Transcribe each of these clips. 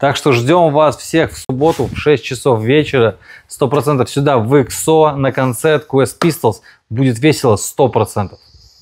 Так что ждем вас всех в субботу в 6 часов вечера. 100% сюда, в XO, на концерт Quest Pistols. Будет весело 100%.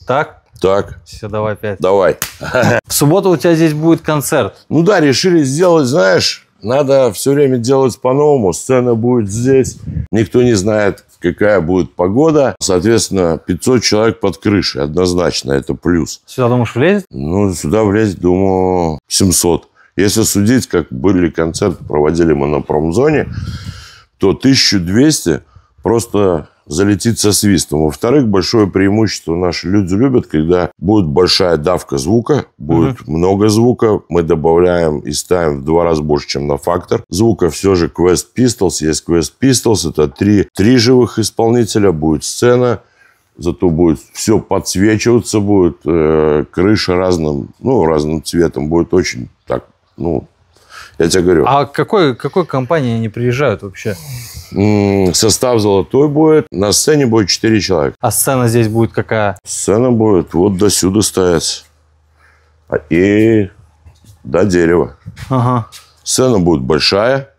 Так? Так. Все, давай опять. Давай. В субботу у тебя здесь будет концерт. Ну да, решили сделать, знаешь, надо все время делать по-новому. Сцена будет здесь. Никто не знает, какая будет погода. Соответственно, 500 человек под крышей. Однозначно, это плюс. Сюда, думаешь, влезет? Ну, сюда влезет, думаю, 700. Если судить, как были концерты, проводили мы на промзоне, то 1200 просто залетит со свистом. Во-вторых, большое преимущество наши люди любят, когда будет большая давка звука, будет угу. много звука, мы добавляем и ставим в два раза больше, чем на фактор. Звука все же Quest Pistols, есть Quest Pistols, это три, три живых исполнителя, будет сцена, зато будет все подсвечиваться, будет э, крыша разным, ну, разным цветом, будет очень так ну, я тебе говорю. А какой, какой компании они приезжают вообще? Состав золотой будет. На сцене будет 4 человека. А сцена здесь будет какая? Сцена будет вот до сюда стоять. А, и до дерева. Ага. Сцена будет большая.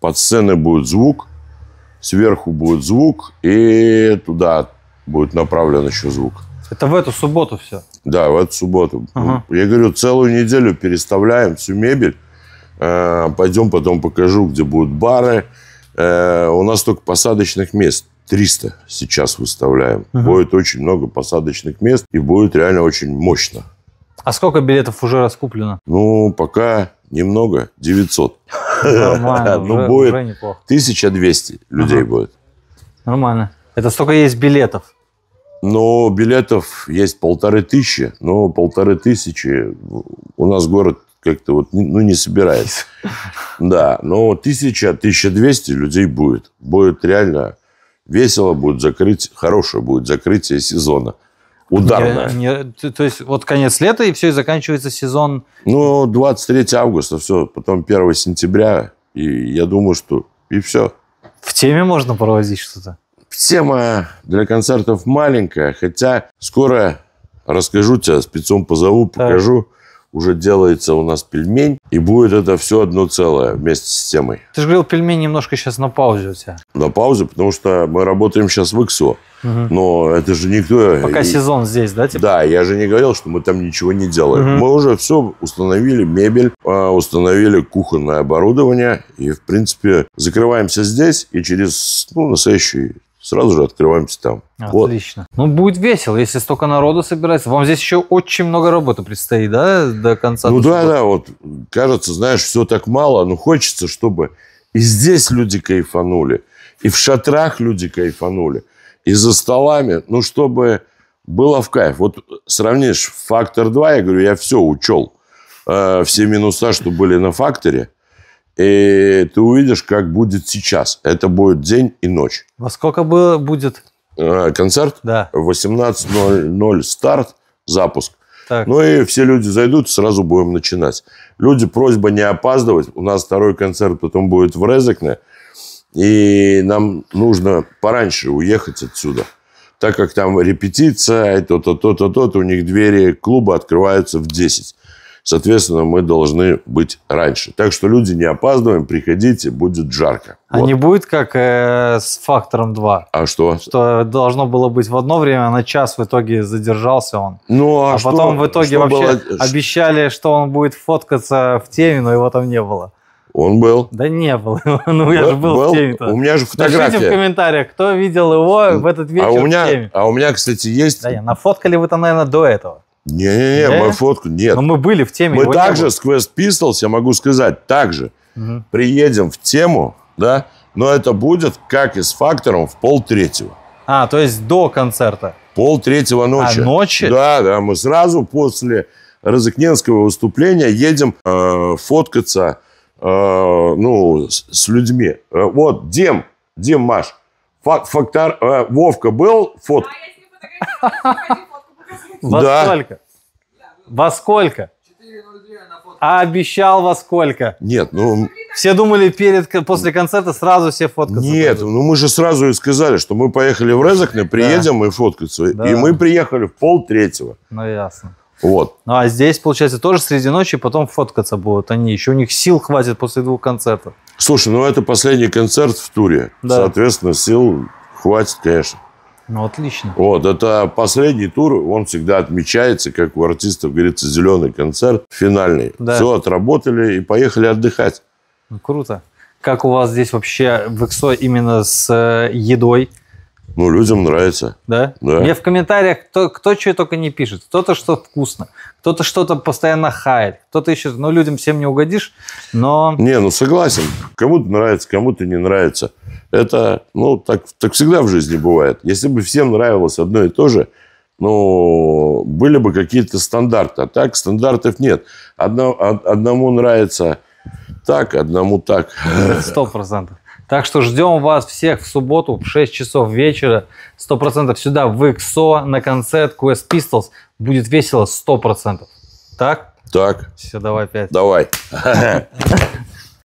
Под сценой будет звук. Сверху будет звук. И туда будет направлен еще звук. Это в эту субботу все? Да, в эту субботу. Ну, ага. Я говорю, целую неделю переставляем всю мебель. Э, пойдем потом покажу, где будут бары. Э, у нас только посадочных мест. 300 сейчас выставляем. Ага. Будет очень много посадочных мест и будет реально очень мощно. А сколько билетов уже раскуплено? Ну, пока немного, 900. Нормально, ну, уже, неплохо. 1200 людей будет. Нормально. Это столько есть билетов. Но билетов есть полторы тысячи, но полторы тысячи у нас город как-то вот ну, ну не собирается. Да, но тысяча, тысяча двести людей будет. Будет реально весело, будет закрыть, хорошее будет закрытие сезона. Ударное. то есть вот конец лета, и все, и заканчивается сезон? Ну, 23 августа, все, потом 1 сентября, и я думаю, что и все. В теме можно проводить что-то? Тема для концертов маленькая, хотя скоро расскажу тебе, спецом позову, покажу. Так. Уже делается у нас пельмень, и будет это все одно целое вместе с темой. Ты же говорил, пельмень немножко сейчас на паузе у тебя. На паузе, потому что мы работаем сейчас в ИКСО. Угу. Но это же никто... Пока и... сезон здесь, да? Типа? Да, я же не говорил, что мы там ничего не делаем. Угу. Мы уже все установили, мебель, а, установили кухонное оборудование. И, в принципе, закрываемся здесь, и через ну, на следующий сразу же открываемся там. Отлично. Вот. Ну, будет весело, если столько народу собирается. Вам здесь еще очень много работы предстоит, да, до конца? Ну, да, да, вот кажется, знаешь, все так мало, но хочется, чтобы и здесь люди кайфанули, и в шатрах люди кайфанули, и за столами, ну, чтобы было в кайф. Вот сравнишь фактор 2, я говорю, я все учел, э, все минуса, что были на факторе – и ты увидишь, как будет сейчас. Это будет день и ночь. Во сколько было, будет? А, концерт? Да. 18.00 старт, запуск. Так. Ну и все люди зайдут, сразу будем начинать. Люди, просьба не опаздывать. У нас второй концерт потом будет в Резекне. И нам нужно пораньше уехать отсюда. Так как там репетиция, то-то, то-то, то-то. У них двери клуба открываются в 10. Соответственно, мы должны быть раньше. Так что люди не опаздываем, приходите, будет жарко. А вот. не будет как э, с фактором 2? А что? Что должно было быть в одно время, на час в итоге задержался он. Ну, а, а что, потом в итоге что вообще было? обещали, что он будет фоткаться в теме, но его там не было. Он был. Да не был. ну, я же был, был в теме У меня же фотография. Напишите в комментариях, кто видел его в этот вечер а у меня, в теме. А у меня, кстати, есть... Да, нафоткали вы там, наверное, до этого. Не-не-не, да? мы фотку... Нет. Но мы были в теме. Мы также с Quest Pistols, я могу сказать, также угу. приедем в тему, да, но это будет, как и с фактором, в полтретьего. А, то есть до концерта? Пол третьего а ночи. А, ночи? Да, да, мы сразу после Розыкненского выступления едем э, фоткаться э, ну, с, с людьми. Э, вот, Дим, Дим Маш, фак, фактор, э, Вовка был, фотка. А, во да. сколько? Во сколько? А обещал во сколько? Нет, ну... Все думали перед, после концерта сразу все фоткаться. Нет, пойдут. ну мы же сразу и сказали, что мы поехали в Резакне, приедем да. и фоткаться. Да. И мы приехали в пол третьего. Ну, ясно. Вот. Ну, а здесь, получается, тоже среди ночи потом фоткаться будут они. Еще у них сил хватит после двух концертов. Слушай, ну это последний концерт в туре. Да. Соответственно, сил хватит, конечно. Ну, отлично. Вот, это последний тур, он всегда отмечается, как у артистов говорится, зеленый концерт, финальный. Да. Все, отработали и поехали отдыхать. Ну, круто. Как у вас здесь вообще в Эксо именно с э, едой? Ну, людям нравится. Да? да. Мне в комментариях кто, кто что только не пишет. Кто-то что вкусно, кто-то что-то постоянно хает, кто-то еще... Ну, людям всем не угодишь, но... Не, ну согласен. Кому-то нравится, кому-то не нравится. Это, ну, так, так всегда в жизни бывает. Если бы всем нравилось одно и то же, ну, были бы какие-то стандарты. А так стандартов нет. Одно, одному нравится так, одному так. Сто процентов. Так что ждем вас всех в субботу в 6 часов вечера. Сто процентов сюда в XO на концерт Quest Pistols. Будет весело сто процентов. Так? Так. Все, давай опять. Давай.